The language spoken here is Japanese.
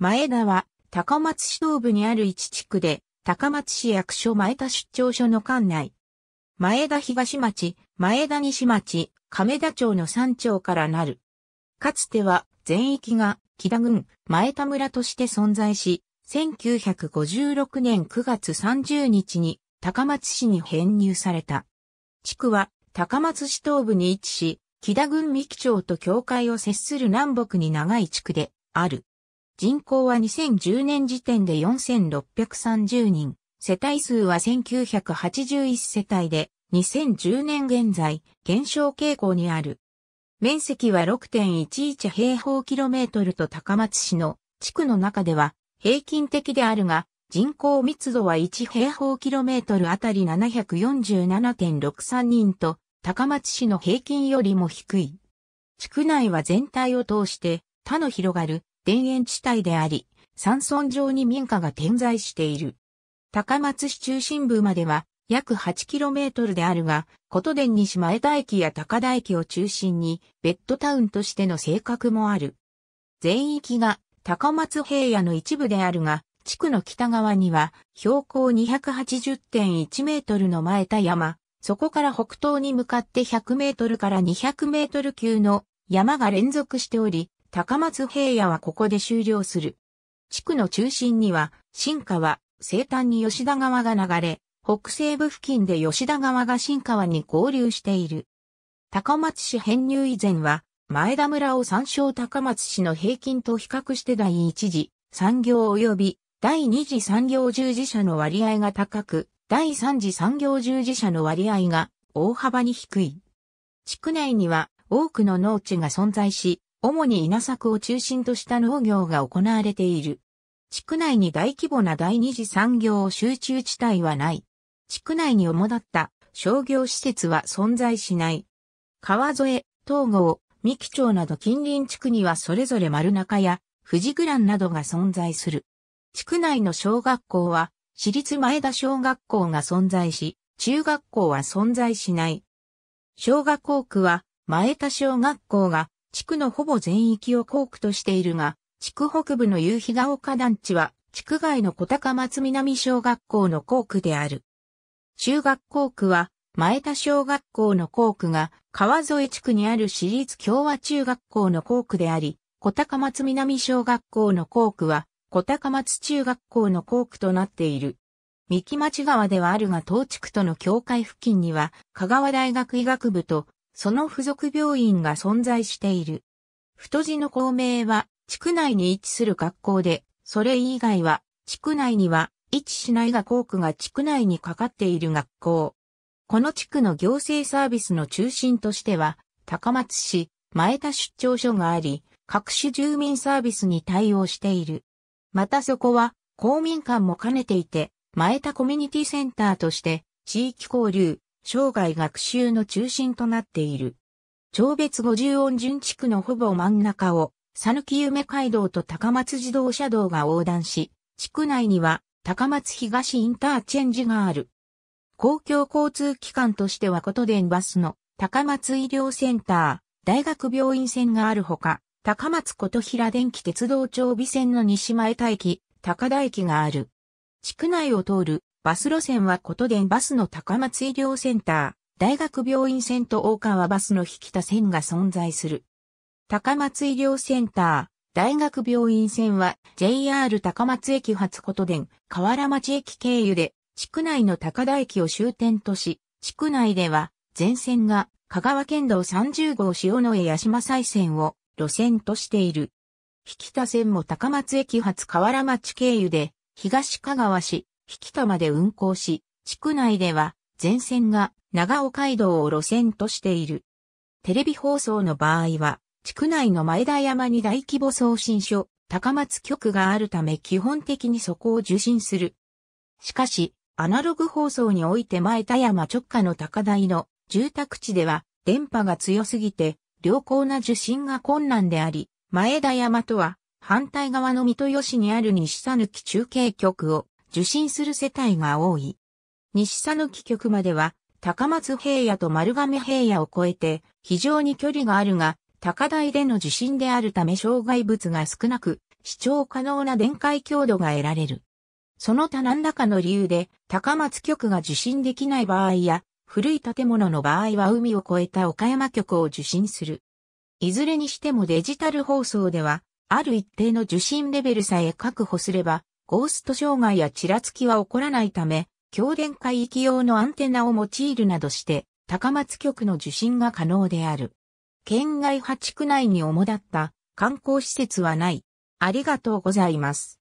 前田は高松市東部にある一地区で、高松市役所前田出張所の管内。前田東町、前田西町、亀田町の三町からなる。かつては全域が木田郡前田村として存在し、1956年9月30日に高松市に編入された。地区は高松市東部に位置し、木田郡三木町と境界を接する南北に長い地区である。人口は2010年時点で4630人、世帯数は1981世帯で、2010年現在、減少傾向にある。面積は6.11平方キロメートルと高松市の地区の中では平均的であるが、人口密度は1平方キロメートルあたり747.63人と、高松市の平均よりも低い。地区内は全体を通して他の広がる田園地帯であり、山村上に民家が点在している。高松市中心部までは約 8km であるが、琴殿西前田駅や高田駅を中心にベッドタウンとしての性格もある。全域が高松平野の一部であるが、地区の北側には標高280.1メートルの前田山、そこから北東に向かって100メートルから200メートル級の山が連続しており、高松平野はここで終了する。地区の中心には、新川、西端に吉田川が流れ、北西部付近で吉田川が新川に合流している。高松市編入以前は、前田村を参照高松市の平均と比較して第一次産業及び第二次産業従事者の割合が高く、第三次産業従事者の割合が大幅に低い。地区内には多くの農地が存在し、主に稲作を中心とした農業が行われている。地区内に大規模な第二次産業を集中地帯はない。地区内に主だった商業施設は存在しない。川添、東郷、三木町など近隣地区にはそれぞれ丸中や富士グランなどが存在する。地区内の小学校は、私立前田小学校が存在し、中学校は存在しない。小学校区は、前田小学校が地区のほぼ全域を校区としているが、地区北部の夕日が丘団地は、地区外の小高松南小学校の校区である。中学校区は、前田小学校の校区が、川添地区にある私立共和中学校の校区であり、小高松南小学校の校区は、小高松中学校の校区となっている。三木町川ではあるが当地区との境界付近には、香川大学医学部とその付属病院が存在している。太字の校名は、地区内に位置する学校で、それ以外は、地区内には、位置しないが校区が地区内にかかっている学校。この地区の行政サービスの中心としては、高松市、前田出張所があり、各種住民サービスに対応している。またそこは、公民館も兼ねていて、前田コミュニティセンターとして、地域交流、生涯学習の中心となっている。長別五十音順地区のほぼ真ん中を、讃岐夢街道と高松自動車道が横断し、地区内には高松東インターチェンジがある。公共交通機関としてはことでんバスの高松医療センター、大学病院線があるほか、高松琴平電気鉄道長尾線の西前田駅、高田駅がある。地区内を通るバス路線はことでバスの高松医療センター、大学病院線と大川バスの引田線が存在する。高松医療センター、大学病院線は JR 高松駅発ことで河原町駅経由で地区内の高田駅を終点とし、地区内では全線が香川県道30号塩野江八島西線を路線としている。引田線も高松駅発河原町経由で東香川市引田まで運行し、地区内では全線が長尾街道を路線としている。テレビ放送の場合は、地区内の前田山に大規模送信所、高松局があるため基本的にそこを受信する。しかし、アナログ放送において前田山直下の高台の住宅地では電波が強すぎて良好な受信が困難であり、前田山とは反対側の三豊市にある西佐抜中継局を受信する世帯が多い。西野岐局までは、高松平野と丸亀平野を越えて、非常に距離があるが、高台での受信であるため障害物が少なく、視聴可能な電解強度が得られる。その他何らかの理由で、高松局が受信できない場合や、古い建物の場合は海を越えた岡山局を受信する。いずれにしてもデジタル放送では、ある一定の受信レベルさえ確保すれば、ゴースト障害やちらつきは起こらないため、強電海域用のアンテナを用いるなどして、高松局の受信が可能である。県外派地区内に主だった観光施設はない。ありがとうございます。